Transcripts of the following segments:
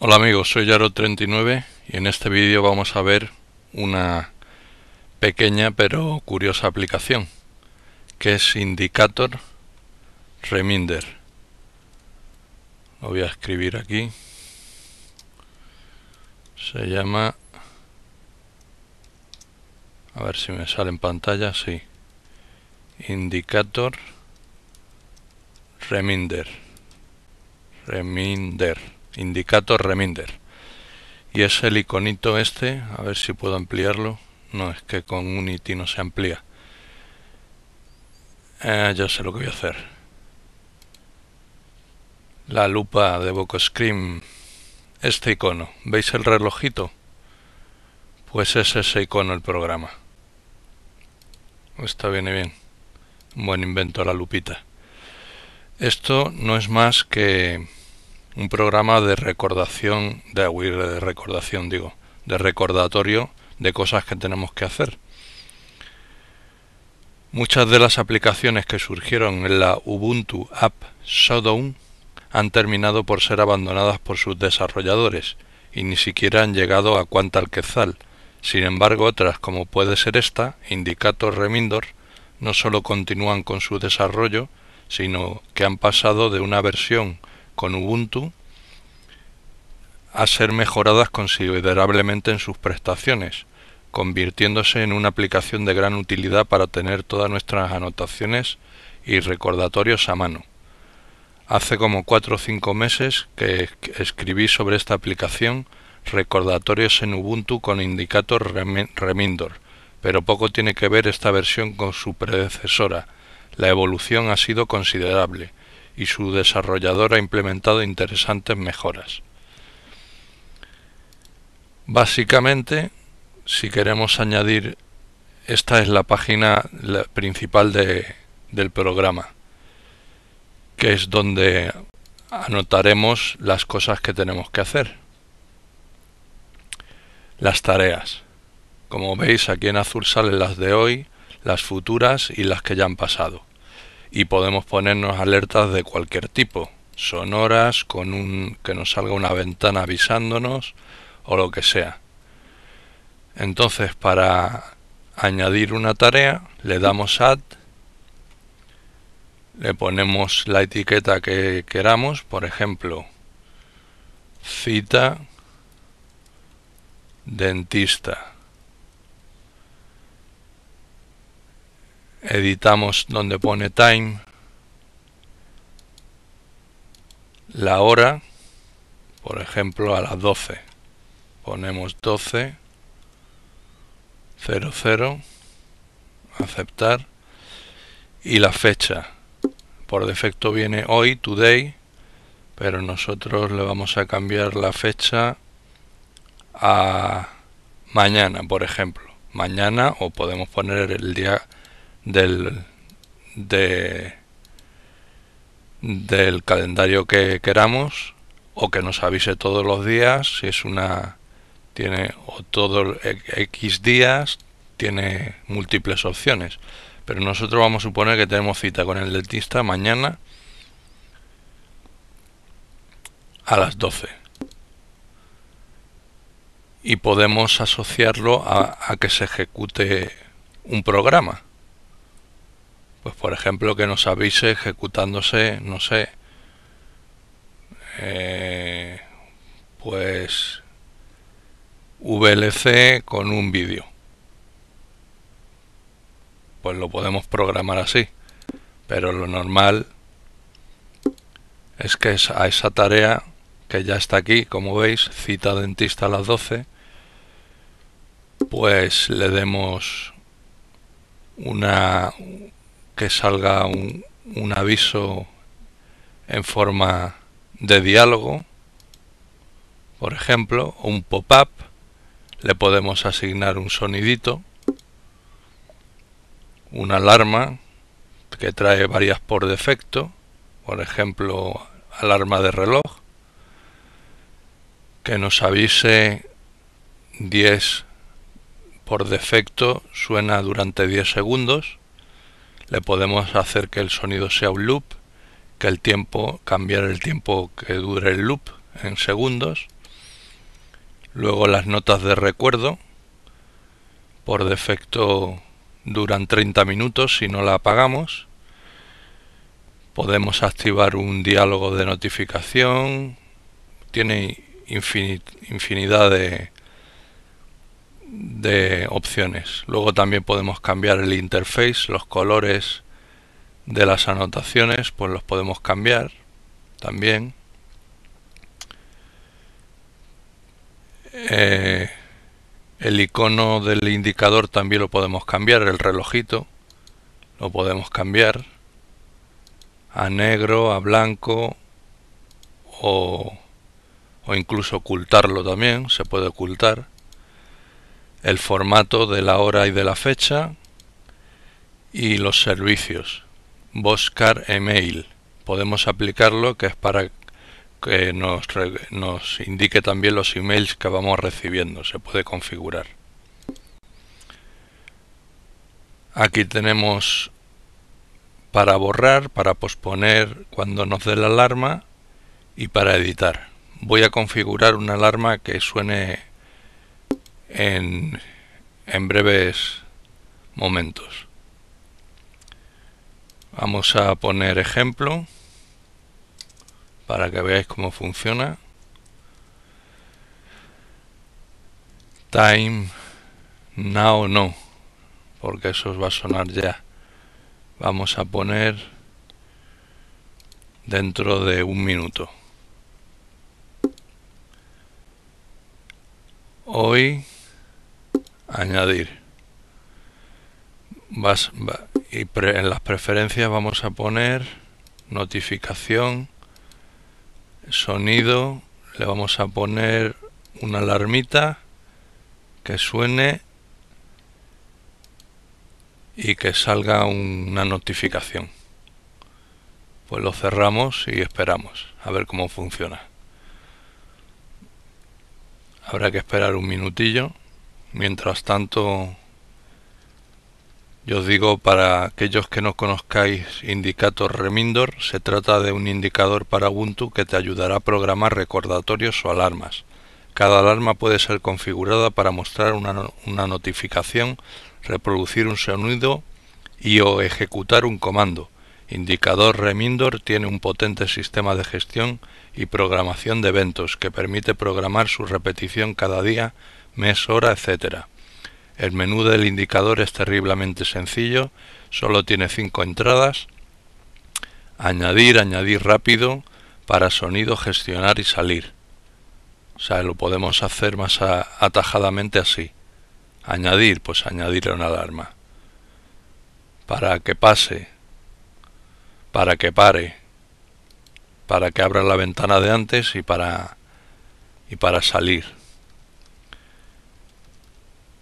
Hola amigos, soy Yaro39 y en este vídeo vamos a ver una pequeña pero curiosa aplicación que es Indicator Reminder. Lo voy a escribir aquí. Se llama... A ver si me sale en pantalla, sí. Indicator Reminder. Reminder. Indicator Reminder. Y es el iconito este, a ver si puedo ampliarlo. No, es que con Unity no se amplía. Eh, ya sé lo que voy a hacer. La lupa de Boco Este icono. ¿Veis el relojito? Pues es ese icono el programa. Está viene bien. Un buen invento la lupita. Esto no es más que un programa de recordación, de, de recordación digo, de recordatorio de cosas que tenemos que hacer. Muchas de las aplicaciones que surgieron en la Ubuntu App Shodown... han terminado por ser abandonadas por sus desarrolladores y ni siquiera han llegado a cuanta quezal... Sin embargo, otras, como puede ser esta, Indicator Remindor, no solo continúan con su desarrollo, sino que han pasado de una versión con Ubuntu a ser mejoradas considerablemente en sus prestaciones, convirtiéndose en una aplicación de gran utilidad para tener todas nuestras anotaciones y recordatorios a mano. Hace como 4 o 5 meses que escribí sobre esta aplicación recordatorios en Ubuntu con Indicator Remindor, pero poco tiene que ver esta versión con su predecesora. La evolución ha sido considerable, y su desarrollador ha implementado interesantes mejoras. Básicamente, si queremos añadir, esta es la página principal del programa, que es donde anotaremos las cosas que tenemos que hacer. Las tareas. Como veis, aquí en azul salen las de hoy, las futuras y las que ya han pasado y podemos ponernos alertas de cualquier tipo, sonoras, con un que nos salga una ventana avisándonos o lo que sea. Entonces, para añadir una tarea, le damos add, le ponemos la etiqueta que queramos, por ejemplo, cita dentista. editamos donde pone time la hora por ejemplo a las 12 ponemos 12 00 aceptar y la fecha por defecto viene hoy today pero nosotros le vamos a cambiar la fecha a mañana por ejemplo mañana o podemos poner el día del, del calendario que queramos o que nos avise todos los días si es una tiene o todo e, x días tiene múltiples opciones pero nosotros vamos a suponer que tenemos cita con el dentista mañana a las 12 y podemos asociarlo a que se ejecute un programa pues por ejemplo que nos avise ejecutándose, no sé, eh, pues VLC con un vídeo. Pues lo podemos programar así, pero lo normal es que a esa tarea que ya está aquí, como veis, cita dentista a las 12, pues le demos una que salga un, aviso en forma de diálogo, por ejemplo, un pop-up, le podemos asignar un sonidito, una alarma que trae varias por defecto, por ejemplo, alarma de reloj, que nos avise 10 por defecto, suena durante 10 segundos, le podemos hacer que el sonido sea un loop, que el tiempo, cambiar el tiempo que dure el loop en segundos. Luego las notas de recuerdo, por defecto duran 30 minutos si no la apagamos. Podemos activar un diálogo de notificación, tiene infinidad de, de opciones. Luego también podemos cambiar el interface, los colores de las anotaciones, pues los podemos cambiar también. Eh, el icono del indicador también lo podemos cambiar, el relojito lo podemos cambiar a negro, a blanco o, o incluso ocultarlo también, se puede ocultar el formato de la hora y de la fecha y los servicios. Buscar email. Podemos aplicarlo que es para que nos, nos indique también los emails que vamos recibiendo. Se puede configurar. Aquí tenemos para borrar, para posponer cuando nos dé la alarma y para editar. Voy a configurar una alarma que suene en, en breves momentos. Vamos a poner ejemplo para que veáis cómo funciona. Time now no, porque eso os va a sonar ya. Vamos a poner dentro de un minuto. Hoy añadir y en las preferencias vamos a poner notificación sonido le vamos a poner una alarmita que suene y que salga una notificación pues lo cerramos y esperamos a ver cómo funciona habrá que esperar un minutillo Mientras tanto, yo os digo para aquellos que no conozcáis Indicator Remindor, se trata de un indicador para Ubuntu que te ayudará a programar recordatorios o alarmas. Cada alarma puede ser configurada para mostrar una, una notificación, reproducir un sonido y o ejecutar un comando. Indicador Remindor tiene un potente sistema de gestión y programación de eventos que permite programar su repetición cada día mes, hora, etcétera El menú del indicador es terriblemente sencillo, solo tiene cinco entradas. Añadir, añadir rápido, para sonido, gestionar y salir. O sea, lo podemos hacer más atajadamente así. Añadir, pues añadir una alarma. Para que pase. Para que pare. Para que abra la ventana de antes y para y para salir.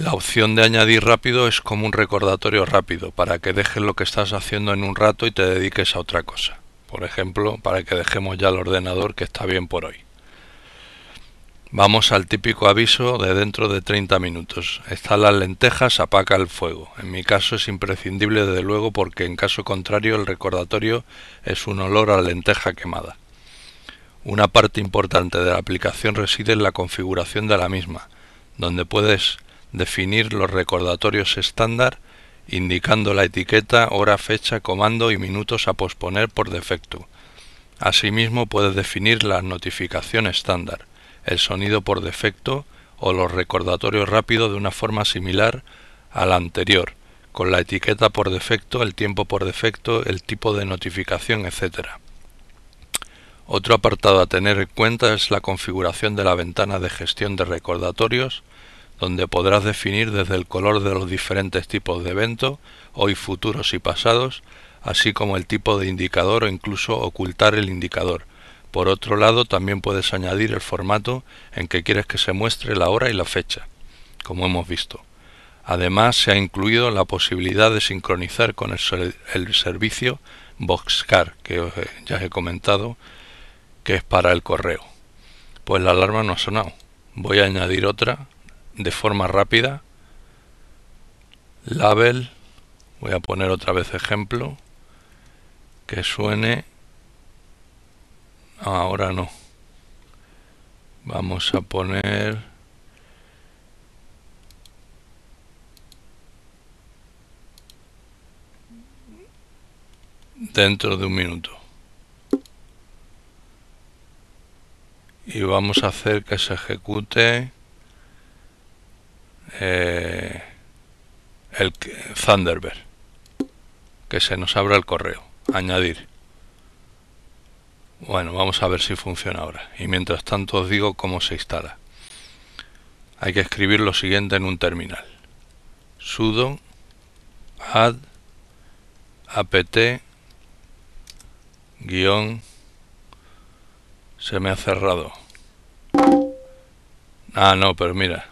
La opción de añadir rápido es como un recordatorio rápido, para que dejes lo que estás haciendo en un rato y te dediques a otra cosa. Por ejemplo, para que dejemos ya el ordenador que está bien por hoy. Vamos al típico aviso de dentro de 30 minutos. Están las lentejas, apaca el fuego. En mi caso es imprescindible desde luego porque en caso contrario el recordatorio es un olor a lenteja quemada. Una parte importante de la aplicación reside en la configuración de la misma, donde puedes definir los recordatorios estándar indicando la etiqueta, hora, fecha, comando y minutos a posponer por defecto. Asimismo puedes definir la notificación estándar, el sonido por defecto o los recordatorios rápidos de una forma similar a la anterior, con la etiqueta por defecto, el tiempo por defecto, el tipo de notificación, etc. Otro apartado a tener en cuenta es la configuración de la ventana de gestión de recordatorios, donde podrás definir desde el color de los diferentes tipos de eventos, hoy futuros y pasados, así como el tipo de indicador o incluso ocultar el indicador. Por otro lado, también puedes añadir el formato en que quieres que se muestre la hora y la fecha, como hemos visto. Además, se ha incluido la posibilidad de sincronizar con el, servicio Boxcar, que ya os he comentado, que es para el correo. Pues la alarma no ha sonado. Voy a añadir otra de forma rápida. Label, voy a poner otra vez ejemplo, que suene... Ah, ahora no. Vamos a poner... dentro de un minuto. Y vamos a hacer que se ejecute eh, el Thunderbird que se nos abra el correo añadir bueno vamos a ver si funciona ahora y mientras tanto os digo cómo se instala hay que escribir lo siguiente en un terminal sudo add apt guión se me ha cerrado ah no pero mira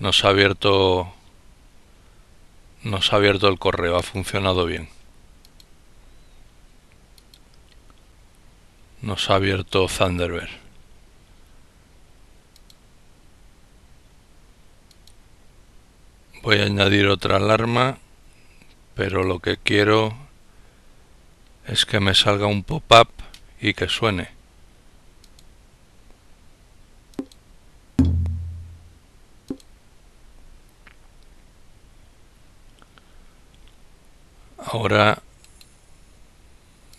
nos ha abierto nos ha abierto el correo, ha funcionado bien. Nos ha abierto Thunderbird. Voy a añadir otra alarma, pero lo que quiero es que me salga un pop-up y que suene. Ahora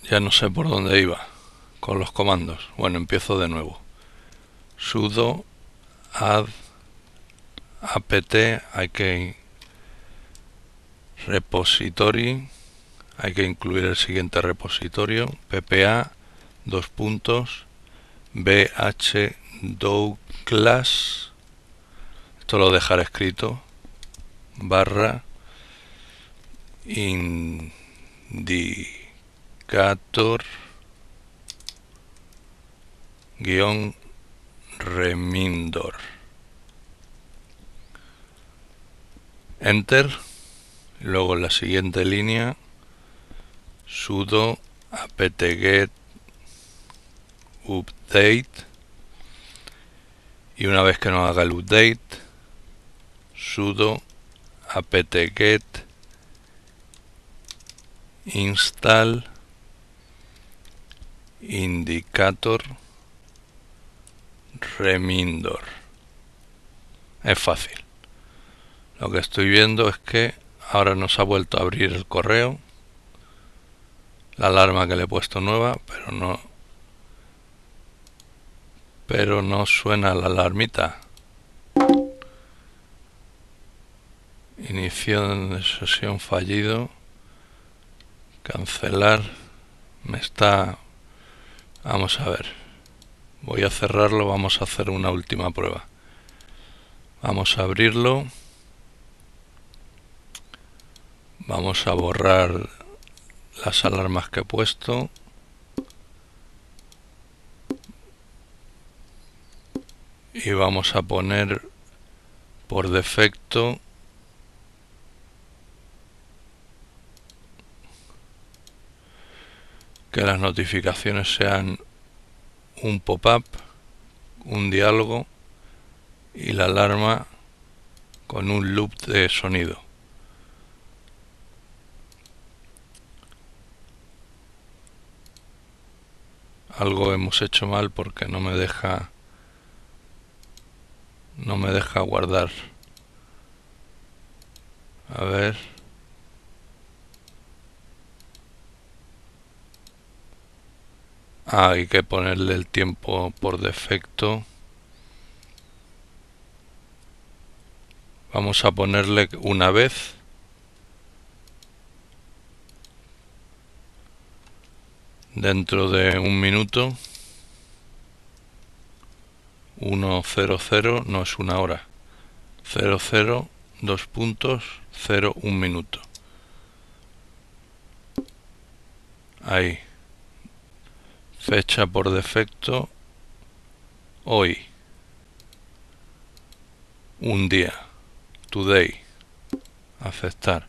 ya no sé por dónde iba con los comandos. Bueno, empiezo de nuevo. sudo add apt hay que repository hay que incluir el siguiente repositorio ppa dos puntos bh class esto lo dejaré escrito barra indicator guión remindor enter luego la siguiente línea sudo apt-get update y una vez que nos haga el update sudo apt-get install indicator remindor es fácil lo que estoy viendo es que ahora nos ha vuelto a abrir el correo la alarma que le he puesto nueva pero no pero no suena la alarmita inicio de sesión fallido cancelar me está vamos a ver voy a cerrarlo vamos a hacer una última prueba vamos a abrirlo vamos a borrar las alarmas que he puesto y vamos a poner por defecto que las notificaciones sean un pop-up, un diálogo y la alarma con un loop de sonido. Algo hemos hecho mal porque no me deja no me deja guardar. A ver. hay que ponerle el tiempo por defecto. Vamos a ponerle una vez. Dentro de un minuto. 100, no es una hora. 00, 2 puntos, 0, un minuto. Ahí fecha por defecto hoy un día today aceptar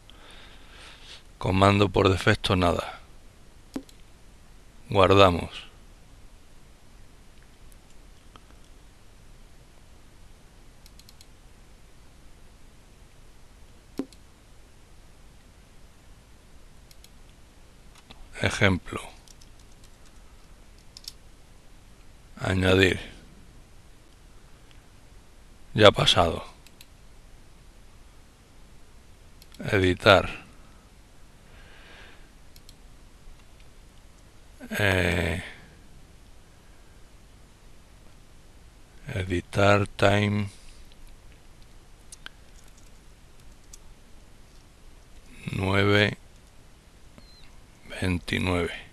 comando por defecto nada guardamos ejemplo añadir ya pasado editar eh, editar time nueve veintinueve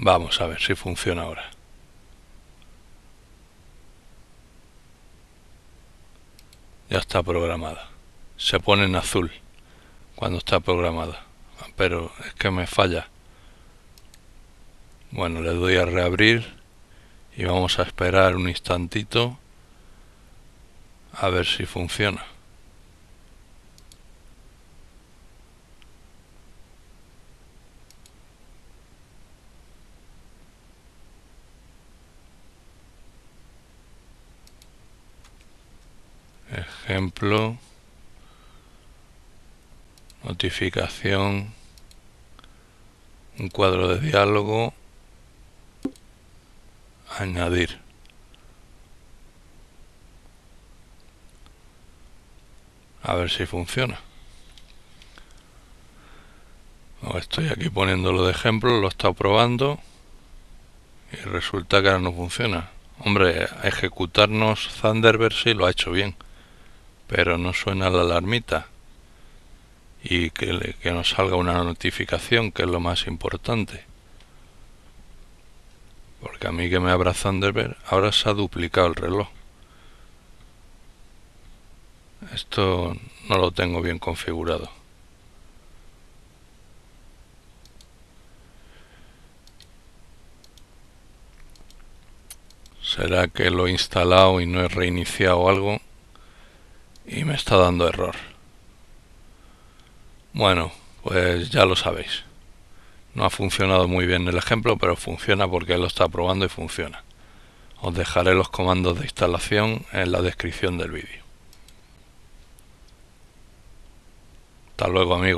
Vamos a ver si funciona ahora. Ya está programada. Se pone en azul cuando está programada. Pero es que me falla. Bueno, le doy a reabrir y vamos a esperar un instantito a ver si funciona. notificación un cuadro de diálogo añadir a ver si funciona estoy aquí poniéndolo de ejemplo lo he estado probando y resulta que ahora no funciona hombre, ejecutarnos Thunderbird si lo ha hecho bien pero no suena la alarmita y que, no nos salga una notificación, que es lo más importante. Porque a mí que me abra Thunderbird, ahora se ha duplicado el reloj. Esto no lo tengo bien configurado. ¿Será que lo he instalado y no he reiniciado algo? y me está dando error. Bueno, pues ya lo sabéis. No ha funcionado muy bien el ejemplo, pero funciona porque lo está probando y funciona. Os dejaré los comandos de instalación en la descripción del vídeo. Hasta luego amigos.